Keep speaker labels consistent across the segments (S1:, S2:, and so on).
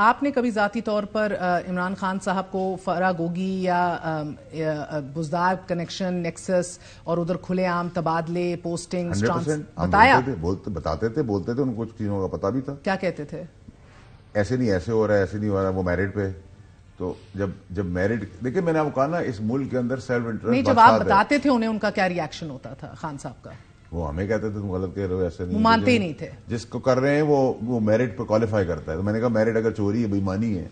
S1: आपने कभी जाती तौर पर इमरान खान साहब को फरा गोगी या बुजदार कनेक्शन नेक्सस और उधर खुलेआम तबादले पोस्टिंग बताया
S2: थे, बोलते बताते थे बोलते थे उनको कुछ चीजों का पता भी था क्या कहते थे ऐसे नहीं ऐसे हो रहा है ऐसे नहीं हो रहा है वो मैरिट पे तो जब जब मैरिट देखिए मैंने आपको कहा ना इस मुल्क के अंदर सेल्फ इंटरेस्ट नहीं जब आप बताते
S1: थे उन्हें उनका क्या रिएक्शन होता था खान साहब का
S2: वो हमें कहते थे तुम गलत कह रहे हो ऐसे नहीं मानते ही नहीं थे जिसको कर रहे हैं वो वो मेरिट पर क्वालिफाई करता है तो मैंने कहा मेरिट अगर चोरी है बेईमानी है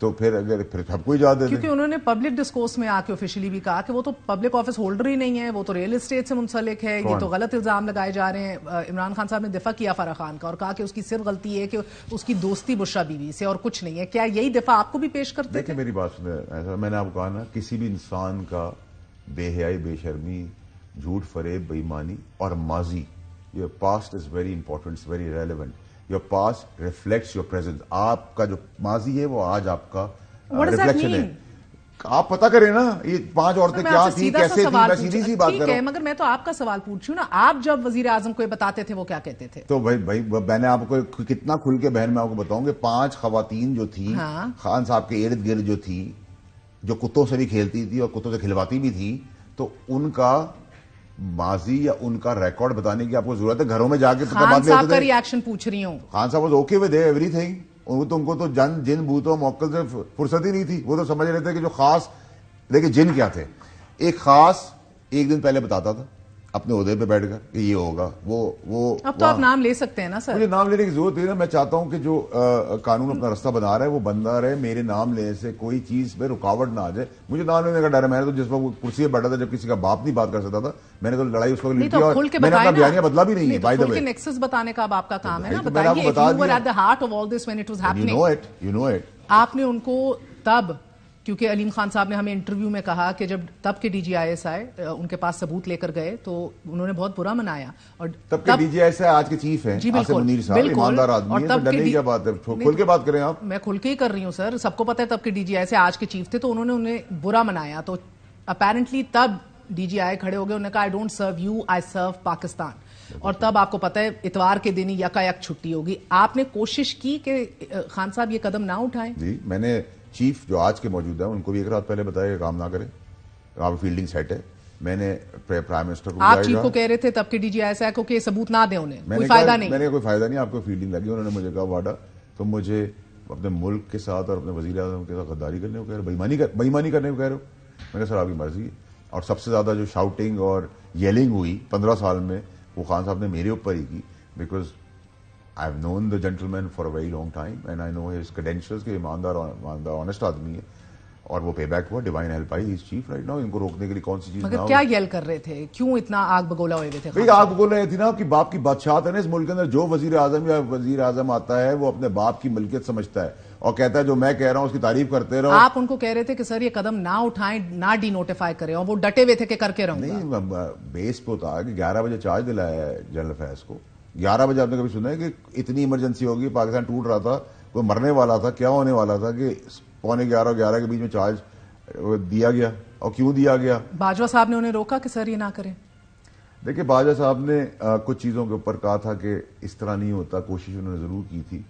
S2: तो फिर अगर फिर सबको ही जाते क्योंकि
S1: उन्होंने पब्लिक डिस्कोर्स में आके ऑफिशियली भी कहा कि वो तो पब्लिक ऑफिस होल्डर ही नहीं है वो तो रियल इस्टेट से मुंसलिक है ये तो गलत इल्जाम लगाए जा रहे हैं इमरान खान साहब ने दिफा किया फरा खान का और कहा कि उसकी सिर्फ गलती है कि उसकी दोस्ती बुशरा बीवी से और कुछ नहीं है क्या यही दिफा आपको भी पेश करते
S2: देखिए मेरी बात सुन ऐसा मैंने आपको कहा ना किसी भी इंसान का बेहयाई बेशर्मी झूठ फरेब बेईमानी और माजी your past is very important very relevant your past reflect your presence आपका जो माजी है वो आज आपका रिफ्लेक्शन uh, है आप पता करें ना ये पांच औरतें क्या थी कैसे थी मैं सीधी सी बात करूं मगर
S1: मैं तो आपका सवाल पूछ रही हूँ ना आप जब वजीर आजम को बताते थे वो क्या कहते थे
S2: तो भाई भाई मैंने आपको कितना खुल के बहन में आपको बताऊंगे पांच खातन जो थी हाँ। खान साहब के इर्द गिर्द जो थी जो कुत्तों से भी खेलती थी और कुत्तों से खिलवाती भी थी तो उनका माजी या उनका रिकॉर्ड बताने की आपको जरूरत है घरों में जाके तो खान साहब का
S1: रिएक्शन पूछ रही हूँ
S2: खान साहब ओके विद एवरीथिंग उनको तो उनको तो जन जिन भूतों मौकल से फुर्सत ही नहीं थी वो तो समझ रहे थे कि जो खास देखिए जिन क्या थे एक खास एक दिन पहले बताता था अपने उदय पे बैठकर कि ये होगा वो वो अब तो आप
S1: नाम ले सकते हैं ना सर मुझे
S2: नाम लेने की जरूरत नहीं ना मैं चाहता हूं कि जो आ, कानून अपना रास्ता बना रहा है वो बंदा रहे मेरे नाम लेने से कोई चीज पे रुकावट ना आ जाए मुझे नाम लेने का डर है मैंने तो जिस वक्त कुर्सी पर बैठा था जब किसी का बाप नहीं बात कर सकता था मैंने तो लड़ाई उस वक्त ली थी मैंने बयानिया बदला भी नहीं है
S1: तो बताने का आपका काम है ना तो बताइए आपने उनको तब क्योंकि अलीम खान साहब ने हमें इंटरव्यू में कहा कि जब तब के डीजीआईएस आए उनके पास सबूत लेकर गए तो उन्होंने बहुत बुरा मनाया
S2: और तब के डीजीआईएस आज के चीफ हैं जी बिल्कुल ईमानदार आदमी तब तो डरने की बात है खुल के बात करें आप
S1: मैं खुल के ही कर रही हूं सर सबको पता है तब के डीजीआईएस आज के चीफ थे तो उन्होंने उन्हें बुरा मनाया तो अपेरेंटली तब डीजीआई खड़े हो गए उन्होंने कहा I don't serve you I serve Pakistan और तब आपको पता है इतवार के दिन ही यकायक छुट्टी होगी आपने कोशिश की कि खान साहब ये कदम ना उठाएं
S2: जी मैंने चीफ जो आज के मौजूद हैं उनको भी एक रात पहले बताया कि काम ना करें वहां पर फील्डिंग सेट है मैंने प्राइम मिनिस्टर को आप चीफ को
S1: कह रहे थे तब के डीजी आई को के सबूत ना दे उन्हें कोई फायदा नहीं मैंने कोई
S2: फायदा नहीं आपको फील्डिंग लगी उन्होंने मुझे कहा वाडा तो मुझे अपने मुल्क के साथ और अपने वजी अजम के साथ गद्दारी करने को कह रहे हो बेईमानी कर बेईमानी करने को कह रहे हो मैंने सर आपकी मर्जी और सबसे ज़्यादा जो शाउटिंग और येलिंग हुई पंद्रह साल में वो खान साहब ने मेरे ऊपर ही की because I have known the gentleman for a very long time and I know his credentials के ईमानदार ईमानदार ऑनेस्ट आदमी है और वो पे बैक हुआ divine help I is chief right now इनको रोकने के लिए कौन सी चीज मगर क्या
S1: येल कर रहे थे क्यों इतना आग बगोला हुए थे भाई आग
S2: बगोला थी ना कि बाप की बादशाहत है ना इस मुल्क के अंदर जो वजीर आजम या वजीर आजम आता है वो अपने बाप की मिल्कियत समझता है और कहता है जो मैं कह रहा हूँ उसकी तारीफ करते रहो आप
S1: उनको कह रहे थे कि सर ये कदम ना उठाएं ना डी नोटिफाई करें और वो डटे हुए थे कि करके रहो
S2: नहीं बेस पे होता है कि ग्यारह बजे चार्ज दिलाया है जनरल फैज को ग्यारह बजे आपने कभी सुना है कि इतनी इमरजेंसी होगी पाकिस्तान टूट रहा था कोई मरने वाला था क्या होने वाला था कि पौने ग्यारह और ग्यारह के बीच में चार्ज दिया गया और क्यों दिया गया
S1: बाजवा साहब ने उन्हें रोका कि सर ये ना करें
S2: देखिए बाजवा साहब ने आ, कुछ चीज़ों के ऊपर कहा था कि इस तरह नहीं होता कोशिश उन्होंने ज़रूर की थी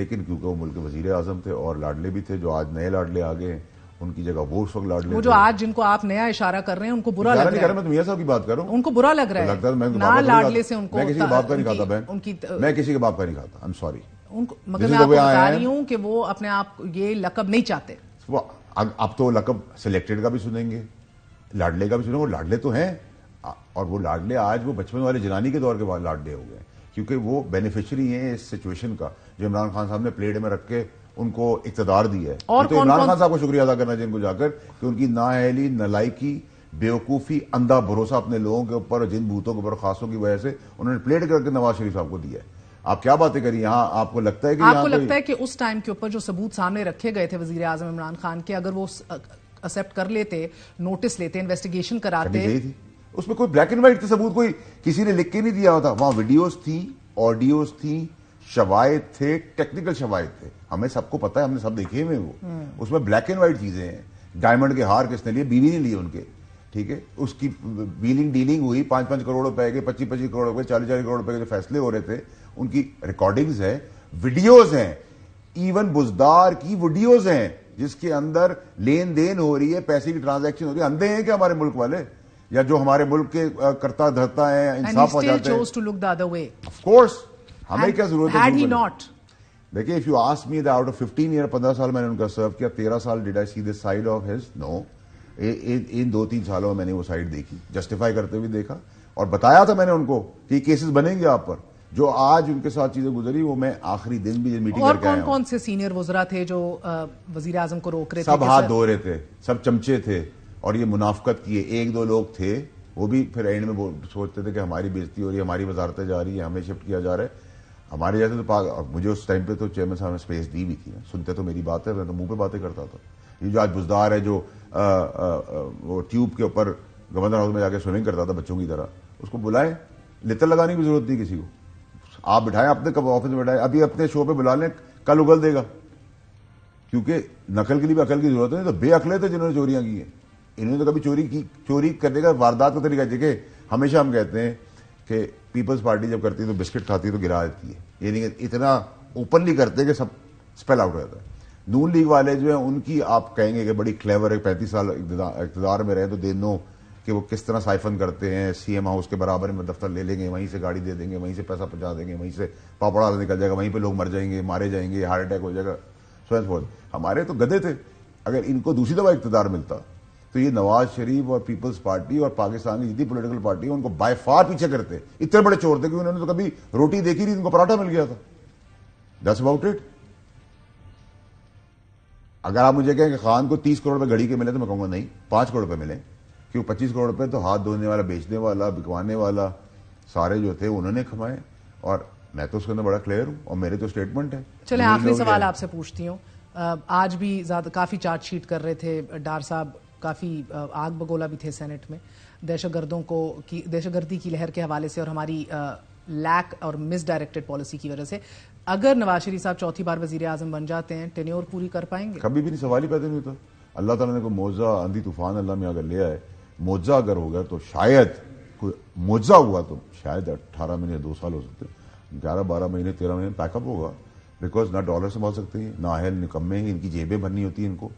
S2: लेकिन क्योंकि वो मुल्क के वजीर आजम थे और लाडले भी थे जो आज नए लाडले आ गए हैं उनकी जगह वो उस वक्त लाड वो जो आज
S1: जिनको आप नया इशारा कर रहे हैं उनको बुरा लग रहा है मैं
S2: तो साहब की बात कर रहा हूँ उनको बुरा लग रहा तो है लगता है मैं तो ना लाडले से उनको मैं किसी के बाप का नहीं खाता बहन उनकी मैं किसी के बाप का नहीं खाता आई एम सॉरी
S1: उनको मगर मैं आपको बता रही हूँ कि वो अपने आप ये लकब नहीं चाहते
S2: वो अब तो लकब सिलेक्टेड का भी सुनेंगे लाडले का भी सुनेंगे वो लाडले तो हैं और वो लाडले आज वो बचपन वाले जनानी के दौर के बाद लाडले हो गए क्योंकि वो बेनिफिशरी हैं इस सिचुएशन का जो इमरान खान साहब ने प्लेट में रख के उनको इकतदार दिया है और तो इमरान खान साहब को शुक्रिया अदा करना चाहिए इनको जाकर कि उनकी नाअहली नलायकी बेवकूफ़ी अंधा भरोसा अपने लोगों के ऊपर जिन भूतों के ऊपर खासों की वजह से उन्होंने प्लेट करके नवाज शरीफ साहब को दिया है आप क्या बातें करी यहाँ आपको लगता है कि आपको लगता है
S1: कि उस टाइम के ऊपर जो सबूत सामने रखे गए थे वजीर आजम इमरान खान के अगर वो एक्सेप्ट कर लेते नोटिस लेते इन्वेस्टिगेशन कराते
S2: उसमें कोई ब्लैक एंड व्हाइट सबूत कोई किसी ने लिख के नहीं दिया होता वहां वीडियोस थी ऑडियोस थी शवायद थे टेक्निकल शवायद थे हमें सबको पता है हमने सब देखे हुए वो हम्म। उसमें ब्लैक एंड व्हाइट चीजें हैं डायमंड के हार किसने लिए बीवी ने लिए उनके ठीक है उसकी बीलिंग डीलिंग हुई पांच पांच करोड़ रुपए के पच्चीस पच्चीस करोड़ रुपए चालीस चालीस करोड़ रुपए के जो फैसले हो रहे थे उनकी रिकॉर्डिंग्स हैं वीडियोज हैं इवन बुजदार की वीडियोज हैं जिसके अंदर लेन देन हो रही है पैसे की ट्रांजेक्शन हो रही है अंधे हैं क्या हमारे मुल्क वाले या जो हमारे मुल्क के करता धरता है इंसाफ हो जाते
S1: हैं
S2: हमें क्या जरूरत है नॉट देखिए if you ask me out of 15 year 15 साल मैंने उनका सर्व किया 13 साल did I see this side of his no इन दो तीन सालों में मैंने वो साइड देखी जस्टिफाई करते हुए देखा और बताया था मैंने उनको कि केसेस बनेंगे आप पर जो आज उनके साथ चीजें गुजरी वो मैं आखिरी दिन भी मीटिंग और कौन
S1: कौन से सीनियर वजरा थे जो वजीर आजम को रोक रहे सब थे सब हाथ धो रहे
S2: थे सब चमचे थे और ये मुनाफ्त किए एक दो लोग थे वो भी फिर एंड में सोचते थे कि हमारी बेजती हो रही है हमारी वजारतें जा रही है हमें शिफ्ट किया जा रहा है हमारे जाते तो पाग मुझे उस टाइम पे तो चेयरमैन साहब ने स्पेस दी भी थी ना सुनते तो मेरी बात है मैं तो मुंह पे बातें करता था ये जो आज बुजदार है जो आ, आ, वो ट्यूब के ऊपर गवर्नर हाउस में जाके स्विमिंग करता था बच्चों की तरह उसको बुलाएं लेतर लगाने की जरूरत नहीं किसी को आप बिठाएं अपने कब ऑफिस में बैठाएं अभी अपने शो पे बुला लें कल उगल देगा क्योंकि नकल के लिए भी अकल की जरूरत नहीं तो बेअकले थे जिन्होंने चोरियां की हैं इन्होंने तो कभी चोरी की चोरी करने का वारदात का तरीका तो देखे हमेशा हम कहते हैं कि पीपल्स पार्टी जब करती है तो बिस्किट खाती है तो गिरा देती है यानी नहीं इतना ओपनली करते हैं कि सब स्पेल आउट हो जाता है नून लीग वाले जो हैं उनकी आप कहेंगे कि बड़ी क्लेवर है पैंतीस साल इकतदार में रहे तो दे नो कि वो किस तरह साइफन करते हैं सी एम हाउस के बराबर में दफ्तर ले लेंगे वहीं से गाड़ी दे देंगे वहीं से पैसा पहुँचा देंगे वहीं से पापड़ा निकल जाएगा वहीं पर लोग मर जाएंगे मारे जाएंगे हार्ट अटैक हो जाएगा स्वयं हमारे तो गधे थे अगर इनको दूसरी दफा इकतदार मिलता तो ये नवाज शरीफ और पीपल्स पार्टी और पाकिस्तान की जितनी पोलिटिकल पार्टी उनको बाय फार पीछे करते इतने बड़े चोर थे कि उन्होंने तो कभी रोटी देखी नहीं उनको पराठा मिल गया था दस अबाउट इट अगर आप मुझे कहें कि खान को तीस करोड़ रुपए घड़ी के मिले तो मैं कहूंगा नहीं पांच करोड़ रुपए मिले क्योंकि पच्चीस करोड़ रुपए तो हाथ धोने वाला बेचने वाला बिकवाने वाला सारे जो थे उन्होंने कमाए और मैं तो उसके अंदर बड़ा क्लियर हूं और मेरे तो स्टेटमेंट है चले आखिरी सवाल
S1: आपसे पूछती हूँ आज भी काफी चार्जशीट कर रहे थे डार साहब काफ़ी आग बगोला भी थे सेनेट में दहशतगर्दों को की दहशतगर्दी की लहर के हवाले से और हमारी लैक और मिसडायरेक्टेड पॉलिसी की वजह से अगर नवाज शरीफ साहब चौथी बार वजीर आजम बन जाते हैं टेन्योर पूरी कर पाएंगे कभी
S2: भी नहीं सवाल ही पैदा नहीं होता अल्लाह तला ने कोई मुआवजा आंधी तूफान अल्लाह में अगर ले आए मोजा अगर हो गया तो शायद कोई मोजा हुआ तो शायद अट्ठारह महीने दो साल हो सकते हैं ग्यारह बारह महीने तेरह महीने पैकअप होगा बिकॉज ना डॉलर संभाल सकते हैं ना अहल निकम्मे हैं इनकी जेबें भरनी होती हैं इनको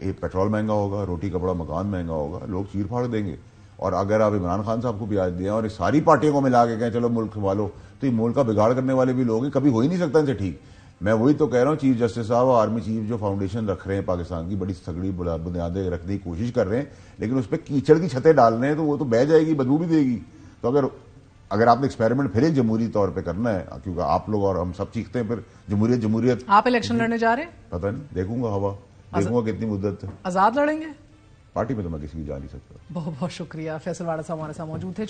S2: ये पेट्रोल महंगा होगा रोटी कपड़ा मकान महंगा होगा लोग चीर फाड़ देंगे और अगर आप इमरान खान साहब को भी आज दें और ये सारी पार्टियों को मिला के कहें चलो मुल्क संभालो तो ये मुल्क का बिगाड़ करने वाले भी लोग हैं कभी हो ही नहीं सकता इनसे ठीक मैं वही तो कह रहा हूँ चीफ जस्टिस साहब और आर्मी चीफ जो फाउंडेशन रख रहे हैं पाकिस्तान की बड़ी सगड़ी बुनियादें रखने की कोशिश कर रहे हैं लेकिन उस पर कीचड़ की छतें डाल रहे हैं तो वो तो बह जाएगी बदबू भी देगी तो अगर अगर आपने एक्सपेरिमेंट फिर जमहूरी तौर पे करना है क्योंकि आप लोग और हम सब चीखते हैं फिर जमहूरियत जमहूरियत आप
S1: इलेक्शन लड़ने जा रहे हैं
S2: पता नहीं देखूंगा हवा देखूंगा कितनी मुद्दत
S1: आजाद लड़ेंगे
S2: पार्टी में तो मैं किसी भी जा नहीं सकता
S1: बहुत बहुत शुक्रिया फैसलवाड़ा साहब हमारे साथ मौजूद थे